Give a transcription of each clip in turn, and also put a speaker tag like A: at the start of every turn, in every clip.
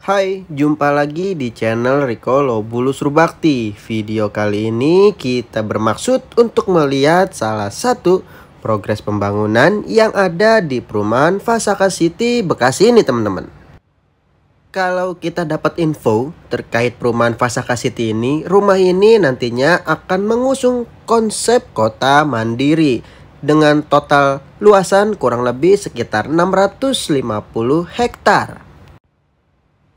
A: Hai, jumpa lagi di channel Rikolo Bulus Rubakti. Video kali ini kita bermaksud untuk melihat salah satu progres pembangunan yang ada di perumahan Fasaka City Bekasi ini teman-teman. Kalau kita dapat info terkait perumahan Fasaka City ini, rumah ini nantinya akan mengusung konsep kota mandiri dengan total luasan kurang lebih sekitar 650 hektar.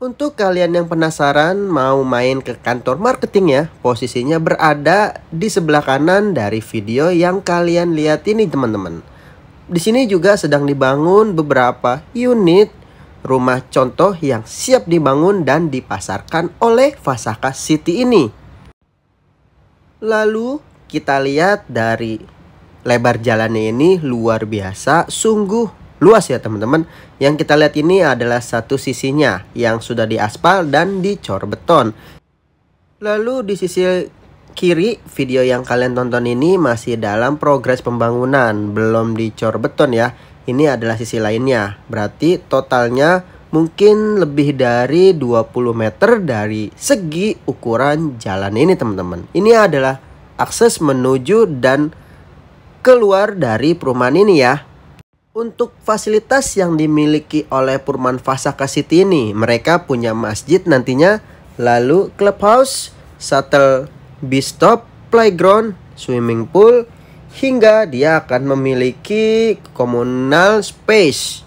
A: Untuk kalian yang penasaran mau main ke kantor marketing ya, posisinya berada di sebelah kanan dari video yang kalian lihat ini teman-teman. Di sini juga sedang dibangun beberapa unit rumah contoh yang siap dibangun dan dipasarkan oleh Fasaka City ini. Lalu kita lihat dari lebar jalannya ini luar biasa, sungguh luas ya teman-teman. Yang kita lihat ini adalah satu sisinya yang sudah diaspal dan dicor beton. Lalu di sisi kiri video yang kalian tonton ini masih dalam progres pembangunan, belum dicor beton ya. Ini adalah sisi lainnya, berarti totalnya mungkin lebih dari 20 meter dari segi ukuran jalan ini teman-teman. Ini adalah akses menuju dan keluar dari perumahan ini ya. Untuk fasilitas yang dimiliki oleh Purman Fasaka City ini, mereka punya masjid nantinya, lalu clubhouse, shuttle bus stop, playground, swimming pool, hingga dia akan memiliki communal space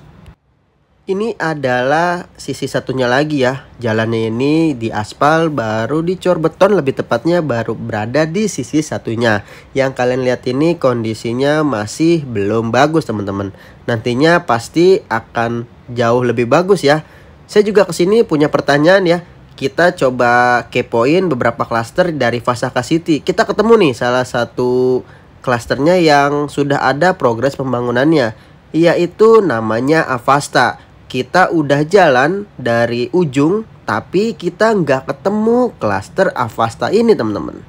A: ini adalah sisi satunya lagi ya. Jalannya ini di aspal baru dicor beton lebih tepatnya baru berada di sisi satunya. Yang kalian lihat ini kondisinya masih belum bagus teman-teman. Nantinya pasti akan jauh lebih bagus ya. Saya juga kesini punya pertanyaan ya. Kita coba kepoin beberapa klaster dari Fasaka City. Kita ketemu nih salah satu klasternya yang sudah ada progres pembangunannya. Yaitu namanya Avasta kita udah jalan dari ujung tapi kita nggak ketemu klaster Avasta ini teman-teman.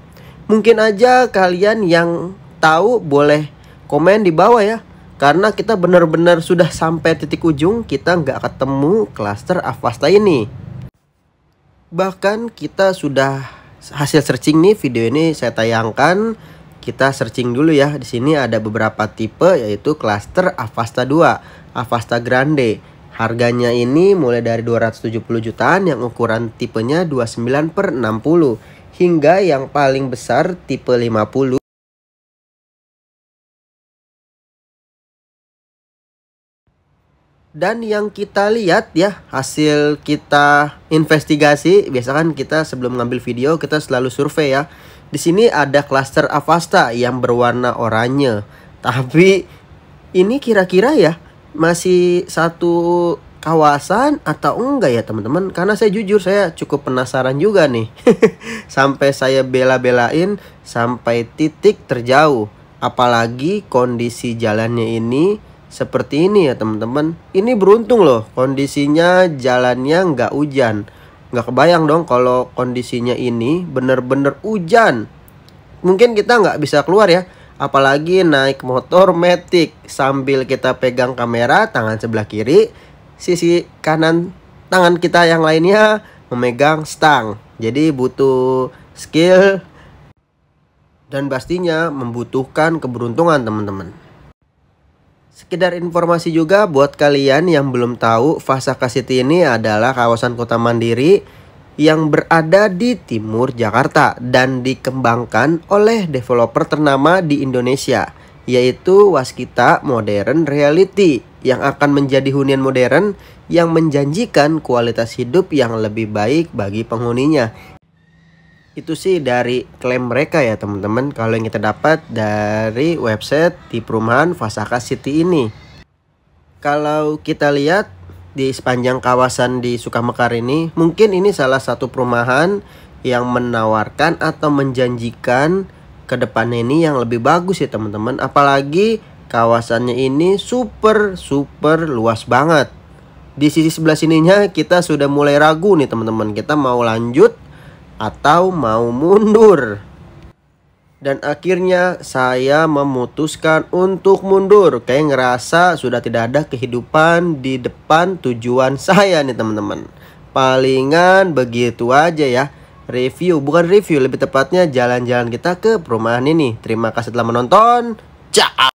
A: Mungkin aja kalian yang tahu boleh komen di bawah ya. Karena kita benar-benar sudah sampai titik ujung kita nggak ketemu klaster Avasta ini. Bahkan kita sudah hasil searching nih video ini saya tayangkan kita searching dulu ya. Di sini ada beberapa tipe yaitu klaster Avasta 2, Avasta Grande, Harganya ini mulai dari 270 jutaan yang ukuran tipenya 29 per 60 hingga yang paling besar tipe 50 dan yang kita lihat ya hasil kita investigasi biasa kan kita sebelum ngambil video kita selalu survei ya di sini ada klaster Avasta yang berwarna oranye tapi ini kira-kira ya masih satu kawasan atau enggak ya teman-teman karena saya jujur saya cukup penasaran juga nih sampai saya bela-belain sampai titik terjauh apalagi kondisi jalannya ini seperti ini ya teman-teman ini beruntung loh kondisinya jalannya nggak hujan nggak kebayang dong kalau kondisinya ini bener-bener hujan mungkin kita nggak bisa keluar ya Apalagi naik motor metik sambil kita pegang kamera tangan sebelah kiri, sisi kanan tangan kita yang lainnya memegang stang. Jadi butuh skill dan pastinya membutuhkan keberuntungan teman-teman. Sekedar informasi juga buat kalian yang belum tahu, Fasaka City ini adalah kawasan kota mandiri yang berada di timur Jakarta dan dikembangkan oleh developer ternama di Indonesia yaitu Waskita Modern Reality yang akan menjadi hunian modern yang menjanjikan kualitas hidup yang lebih baik bagi penghuninya. Itu sih dari klaim mereka ya teman-teman kalau yang kita dapat dari website di perumahan Fasaka City ini. Kalau kita lihat di sepanjang kawasan di Sukamekar ini. Mungkin ini salah satu perumahan yang menawarkan atau menjanjikan ke depan ini yang lebih bagus ya teman-teman. Apalagi kawasannya ini super super luas banget. Di sisi sebelah sininya kita sudah mulai ragu nih teman-teman. Kita mau lanjut atau mau mundur. Dan akhirnya saya memutuskan untuk mundur. Kayak ngerasa sudah tidak ada kehidupan di depan tujuan saya nih teman-teman. Palingan begitu aja ya. Review, bukan review, lebih tepatnya jalan-jalan kita ke perumahan ini. Terima kasih telah menonton. Ciao!